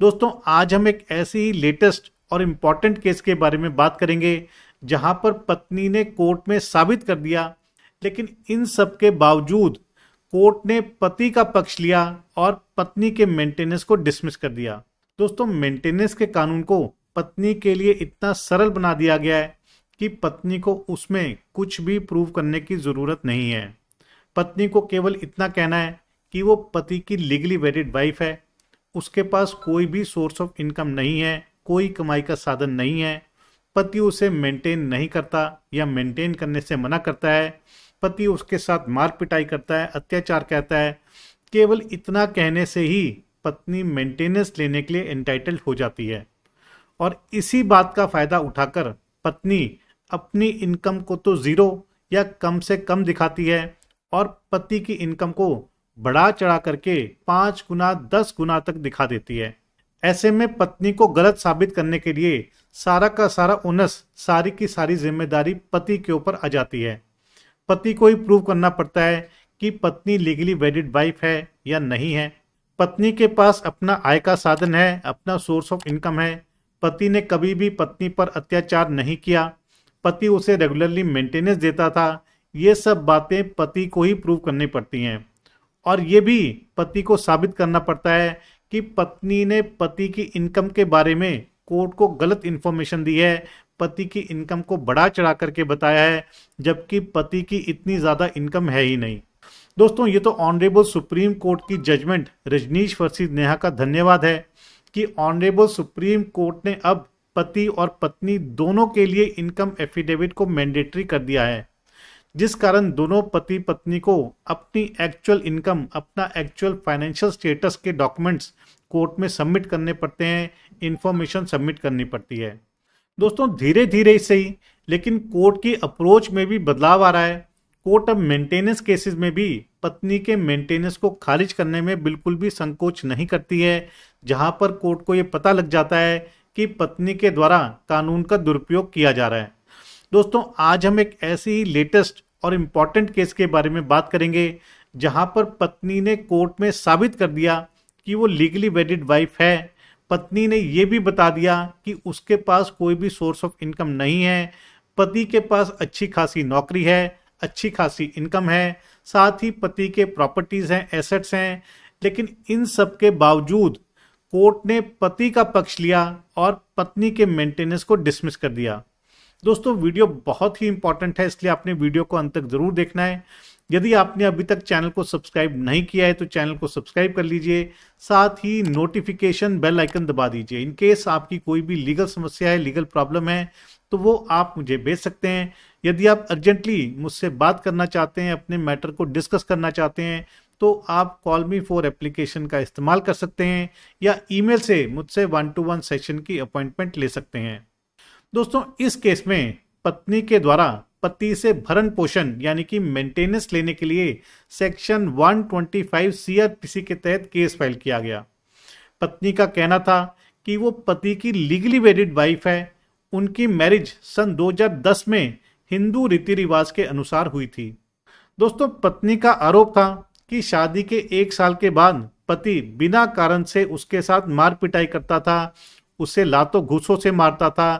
दोस्तों आज हम एक ऐसी ही लेटेस्ट और इम्पॉर्टेंट केस के बारे में बात करेंगे जहां पर पत्नी ने कोर्ट में साबित कर दिया लेकिन इन सब के बावजूद कोर्ट ने पति का पक्ष लिया और पत्नी के मेंटेनेंस को डिसमिस कर दिया दोस्तों मेंटेनेंस के कानून को पत्नी के लिए इतना सरल बना दिया गया है कि पत्नी को उसमें कुछ भी प्रूव करने की ज़रूरत नहीं है पत्नी को केवल इतना कहना है कि वो पति की लीगली वेरिड वाइफ है उसके पास कोई भी सोर्स ऑफ इनकम नहीं है कोई कमाई का साधन नहीं है पति उसे मेंटेन नहीं करता या मेंटेन करने से मना करता है पति उसके साथ मार पिटाई करता है अत्याचार कहता है केवल इतना कहने से ही पत्नी मेंटेनेंस लेने के लिए एंटाइटल्ड हो जाती है और इसी बात का फायदा उठाकर पत्नी अपनी इनकम को तो ज़ीरो या कम से कम दिखाती है और पति की इनकम को बढ़ा चढ़ा करके पाँच गुना दस गुना तक दिखा देती है ऐसे में पत्नी को गलत साबित करने के लिए सारा का सारा उनस सारी की सारी जिम्मेदारी पति के ऊपर आ जाती है पति को ही प्रूव करना पड़ता है कि पत्नी लीगली वेडिड वाइफ है या नहीं है पत्नी के पास अपना आय का साधन है अपना सोर्स ऑफ इनकम है पति ने कभी भी पत्नी पर अत्याचार नहीं किया पति उसे रेगुलरली मेंटेनेंस देता था ये सब बातें पति को ही प्रूव करनी पड़ती हैं और ये भी पति को साबित करना पड़ता है कि पत्नी ने पति की इनकम के बारे में कोर्ट को गलत इन्फॉर्मेशन दी है पति की इनकम को बढ़ा चढ़ा करके बताया है जबकि पति की इतनी ज़्यादा इनकम है ही नहीं दोस्तों ये तो ऑनरेबल सुप्रीम कोर्ट की जजमेंट रजनीश वर्सेस नेहा का धन्यवाद है कि ऑनरेबल सुप्रीम कोर्ट ने अब पति और पत्नी दोनों के लिए इनकम एफिडेविट को मैंडेटरी कर दिया है जिस कारण दोनों पति पत्नी को अपनी एक्चुअल इनकम अपना एक्चुअल फाइनेंशियल स्टेटस के डॉक्यूमेंट्स कोर्ट में सबमिट करने पड़ते हैं इन्फॉर्मेशन सबमिट करनी पड़ती है दोस्तों धीरे धीरे से ही लेकिन कोर्ट की अप्रोच में भी बदलाव आ रहा है कोर्ट अब मेंटेनेंस केसेस में भी पत्नी के मेंटेनेंस को खारिज करने में बिल्कुल भी संकोच नहीं करती है जहां पर कोर्ट को ये पता लग जाता है कि पत्नी के द्वारा कानून का दुरुपयोग किया जा रहा है दोस्तों आज हम एक ऐसी लेटेस्ट और इम्पॉर्टेंट केस के बारे में बात करेंगे जहां पर पत्नी ने कोर्ट में साबित कर दिया कि वो लीगली वेडिड वाइफ है पत्नी ने ये भी बता दिया कि उसके पास कोई भी सोर्स ऑफ इनकम नहीं है पति के पास अच्छी खासी नौकरी है अच्छी खासी इनकम है साथ ही पति के प्रॉपर्टीज़ हैं एसेट्स हैं लेकिन इन सब के बावजूद कोर्ट ने पति का पक्ष लिया और पत्नी के मेंटेनेंस को डिसमिस कर दिया दोस्तों वीडियो बहुत ही इंपॉर्टेंट है इसलिए आपने वीडियो को अंत तक जरूर देखना है यदि आपने अभी तक चैनल को सब्सक्राइब नहीं किया है तो चैनल को सब्सक्राइब कर लीजिए साथ ही नोटिफिकेशन बेल आइकन दबा दीजिए इन केस आपकी कोई भी लीगल समस्या है लीगल प्रॉब्लम है तो वो आप मुझे भेज सकते हैं यदि आप अर्जेंटली मुझसे बात करना चाहते हैं अपने मैटर को डिस्कस करना चाहते हैं तो आप कॉल मी फॉर एप्लीकेशन का इस्तेमाल कर सकते हैं या ईमेल से मुझसे वन टू वन सेशन की अपॉइंटमेंट ले सकते हैं दोस्तों इस केस में पत्नी के द्वारा पति से भरण पोषण यानी कि मेंटेनेंस लेने के लिए सेक्शन 125 सीआरपीसी के तहत केस फाइल किया गया पत्नी का कहना था कि वो पति की लीगली वेडिड वाइफ है उनकी मैरिज सन 2010 में हिंदू रीति रिवाज के अनुसार हुई थी दोस्तों पत्नी का आरोप था कि शादी के एक साल के बाद पति बिना कारण से उसके साथ मार पिटाई करता था उसे लातों घूसों से मारता था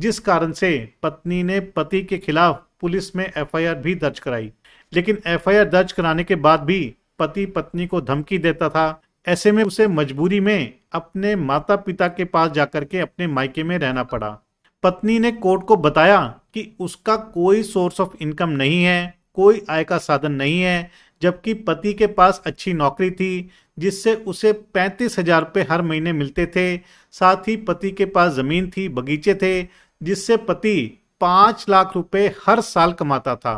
जिस कारण से पत्नी ने पति के खिलाफ पुलिस में एफआईआर भी दर्ज कराई लेकिन एफआईआर दर्ज कराने के बाद भी पति पत्नी को धमकी देता था ऐसे में उसे मजबूरी में अपने माता पिता के पास जाकर के अपने मायके में रहना पड़ा पत्नी ने कोर्ट को बताया कि उसका कोई सोर्स ऑफ इनकम नहीं है कोई आय का साधन नहीं है जबकि पति के पास अच्छी नौकरी थी जिससे उसे पैंतीस हजार रुपये हर महीने मिलते थे साथ ही पति के पास ज़मीन थी बगीचे थे जिससे पति पांच लाख रुपए हर साल कमाता था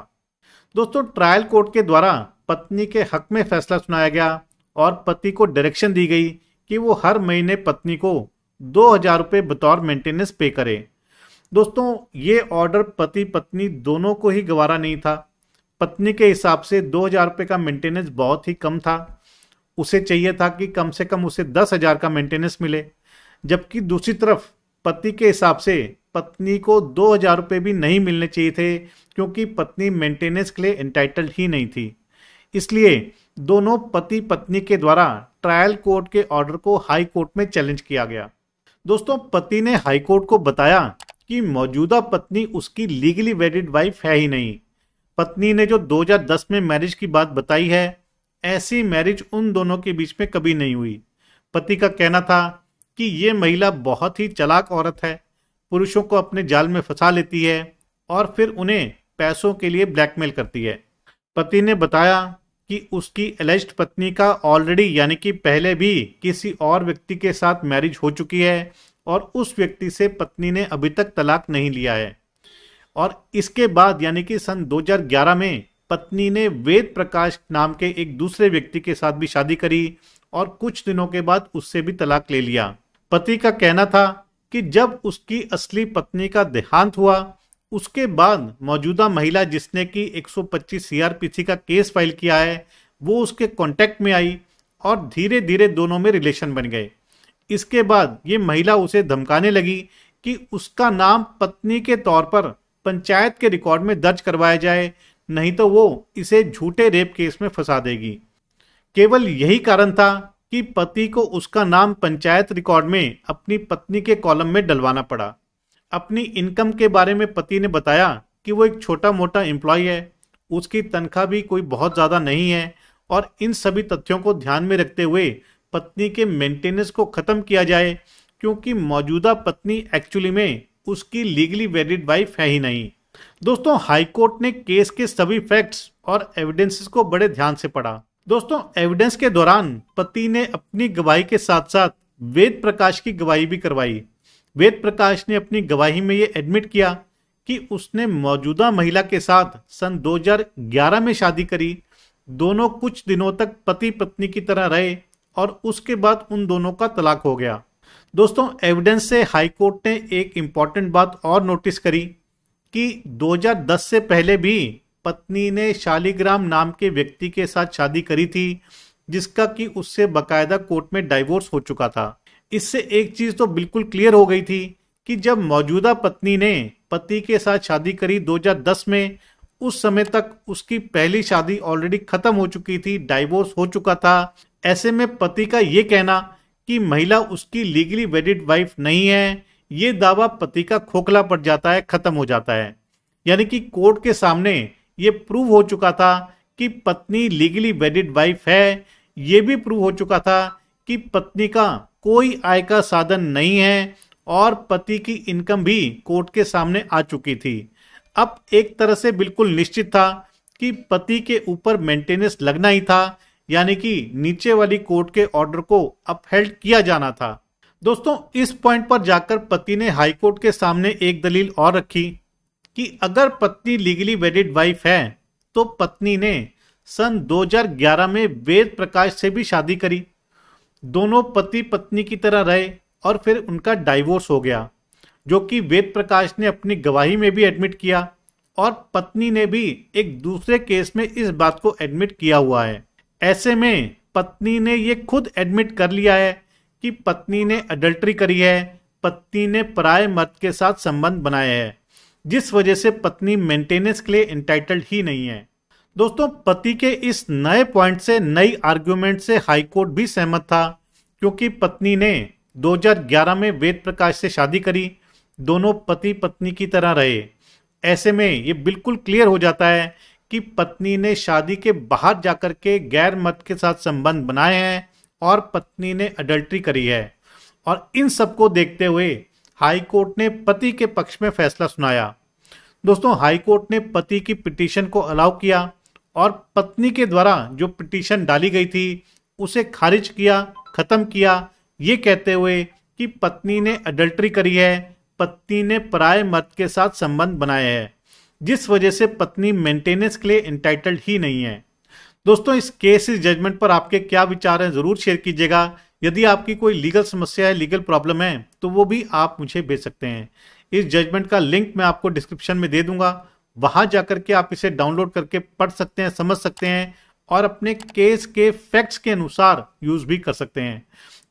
दोस्तों ट्रायल कोर्ट के द्वारा पत्नी के हक में फैसला सुनाया गया और पति को डायरेक्शन दी गई कि वो हर महीने पत्नी को दो हजार रुपये बतौर मेंटेनेंस पे करे दोस्तों ये ऑर्डर पति पत्नी दोनों को ही गवारा नहीं था पत्नी के हिसाब से दो हजार रुपये का मेंटेनेंस बहुत ही कम था उसे चाहिए था कि कम से कम उसे दस हजार का मेंटेनेंस मिले जबकि दूसरी तरफ पति के हिसाब से पत्नी को दो हजार रुपये भी नहीं मिलने चाहिए थे क्योंकि पत्नी मेंटेनेंस के लिए एंटाइटल्ड ही नहीं थी इसलिए दोनों पति पत्नी के द्वारा ट्रायल कोर्ट के ऑर्डर को हाई कोर्ट में चैलेंज किया गया दोस्तों पति ने हाई कोर्ट को बताया कि मौजूदा पत्नी उसकी लीगली वेडिड वाइफ है ही नहीं पत्नी ने जो 2010 में मैरिज की बात बताई है ऐसी मैरिज उन दोनों के बीच में कभी नहीं हुई पति का कहना था कि ये महिला बहुत ही चलाक औरत है पुरुषों को अपने जाल में फंसा लेती है और फिर उन्हें पैसों के लिए ब्लैकमेल करती है पति ने बताया कि उसकी एलेस्ट पत्नी का ऑलरेडी यानी कि पहले भी किसी और व्यक्ति के साथ मैरिज हो चुकी है और उस व्यक्ति से पत्नी ने अभी तक तलाक नहीं लिया है और इसके बाद यानी कि सन 2011 में पत्नी ने वेद प्रकाश नाम के एक दूसरे व्यक्ति के साथ भी शादी करी और कुछ दिनों के बाद उससे भी तलाक ले लिया पति का कहना था कि जब उसकी असली पत्नी का देहांत हुआ उसके बाद मौजूदा महिला जिसने कि 125 सीआरपीसी का केस फाइल किया है वो उसके कांटेक्ट में आई और धीरे धीरे दोनों में रिलेशन बन गए इसके बाद ये महिला उसे धमकाने लगी कि उसका नाम पत्नी के तौर पर पंचायत के रिकॉर्ड में दर्ज करवाया जाए नहीं तो वो इसे झूठे रेप केस में फंसा देगी केवल यही कारण था कि पति को उसका नाम पंचायत रिकॉर्ड में अपनी पत्नी के कॉलम में डलवाना पड़ा अपनी इनकम के बारे में पति ने बताया कि वो एक छोटा मोटा एम्प्लॉय है उसकी तनख्वाह भी कोई बहुत ज़्यादा नहीं है और इन सभी तथ्यों को ध्यान में रखते हुए पत्नी के मेंटेनेंस को ख़त्म किया जाए क्योंकि मौजूदा पत्नी एक्चुअली में उसकी लीगली वैलिड वाइफ है ही नहीं दोस्तों हाईकोर्ट ने केस के सभी फैक्ट्स और एविडेंसेस को बड़े ध्यान से पढ़ा दोस्तों एविडेंस के दौरान पति ने अपनी गवाही के साथ साथ वेद प्रकाश की गवाही भी करवाई वेद प्रकाश ने अपनी गवाही में ये एडमिट किया कि उसने मौजूदा महिला के साथ सन 2011 में शादी करी दोनों कुछ दिनों तक पति पत्नी की तरह रहे और उसके बाद उन दोनों का तलाक हो गया दोस्तों एविडेंस से हाईकोर्ट ने एक इम्पॉर्टेंट बात और नोटिस करी कि 2010 से पहले भी पत्नी ने शालीग्राम नाम के व्यक्ति के साथ शादी करी थी जिसका कि उससे बकायदा कोर्ट में डाइवोर्स हो चुका था इससे एक चीज तो बिल्कुल क्लियर हो गई थी कि जब मौजूदा पत्नी ने पति के साथ शादी करी 2010 में उस समय तक उसकी पहली शादी ऑलरेडी खत्म हो चुकी थी डाइवोर्स हो चुका था ऐसे में पति का ये कहना कि महिला उसकी लीगली वेडिड वाइफ नहीं है ये दावा पति का खोखला पड़ जाता है खत्म हो जाता है यानी कि कोर्ट के सामने ये प्रूव हो चुका था कि पत्नी लीगली वेडिड वाइफ है ये भी प्रूव हो चुका था कि पत्नी का कोई आय का साधन नहीं है और पति की इनकम भी कोर्ट के सामने आ चुकी थी अब एक तरह से बिल्कुल निश्चित था कि पति के ऊपर मेंटेनेंस लगना ही था यानी कि नीचे वाली कोर्ट के ऑर्डर को अपहेल्ड किया जाना था दोस्तों इस पॉइंट पर जाकर पति ने हाई कोर्ट के सामने एक दलील और रखी कि अगर पत्नी लीगली वेडेड वाइफ है तो पत्नी ने सन 2011 में वेद प्रकाश से भी शादी करी दोनों पति पत्नी की तरह रहे और फिर उनका डाइवोर्स हो गया जो कि वेद प्रकाश ने अपनी गवाही में भी एडमिट किया और पत्नी ने भी एक दूसरे केस में इस बात को एडमिट किया हुआ है ऐसे में पत्नी ने ये खुद एडमिट कर लिया है कि पत्नी ने अडल्ट्री करी है पत्नी ने पराय मर्द के साथ संबंध बनाया है जिस वजह से पत्नी मेंटेनेंस के लिए इंटाइटल्ड ही नहीं है दोस्तों पति के इस नए पॉइंट से नई आर्ग्यूमेंट से हाईकोर्ट भी सहमत था क्योंकि पत्नी ने 2011 में वेद प्रकाश से शादी करी दोनों पति पत्नी की तरह रहे ऐसे में ये बिल्कुल क्लियर हो जाता है कि पत्नी ने शादी के बाहर जाकर के गैर मत के साथ संबंध बनाए हैं और पत्नी ने अडल्ट्री करी है और इन सबको देखते हुए हाई कोर्ट ने पति के पक्ष में फैसला सुनाया दोस्तों हाई कोर्ट ने पति की पिटीशन को अलाउ किया और पत्नी के द्वारा जो पिटीशन डाली गई थी उसे खारिज किया खत्म किया ये कहते हुए कि पत्नी ने अडल्ट्री करी है पत्नी ने पराय मर्द के साथ संबंध बनाए हैं जिस वजह से पत्नी मेंटेनेंस के लिए इंटाइटल्ड ही नहीं है दोस्तों इस केस इस जजमेंट पर आपके क्या विचार हैं ज़रूर शेयर कीजिएगा यदि आपकी कोई लीगल समस्या है लीगल प्रॉब्लम है तो वो भी आप मुझे भेज सकते हैं इस जजमेंट का लिंक मैं आपको डिस्क्रिप्शन में दे दूंगा वहां जाकर के आप इसे डाउनलोड करके पढ़ सकते हैं समझ सकते हैं और अपने केस के फैक्ट्स के अनुसार यूज भी कर सकते हैं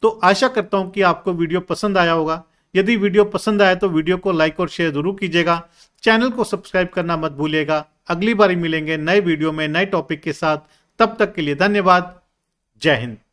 तो आशा करता हूं कि आपको वीडियो पसंद आया होगा यदि वीडियो पसंद आए तो वीडियो को लाइक और शेयर जरूर कीजिएगा चैनल को सब्सक्राइब करना मत भूलिएगा अगली बार मिलेंगे नए वीडियो में नए टॉपिक के साथ तब तक के लिए धन्यवाद जय हिंद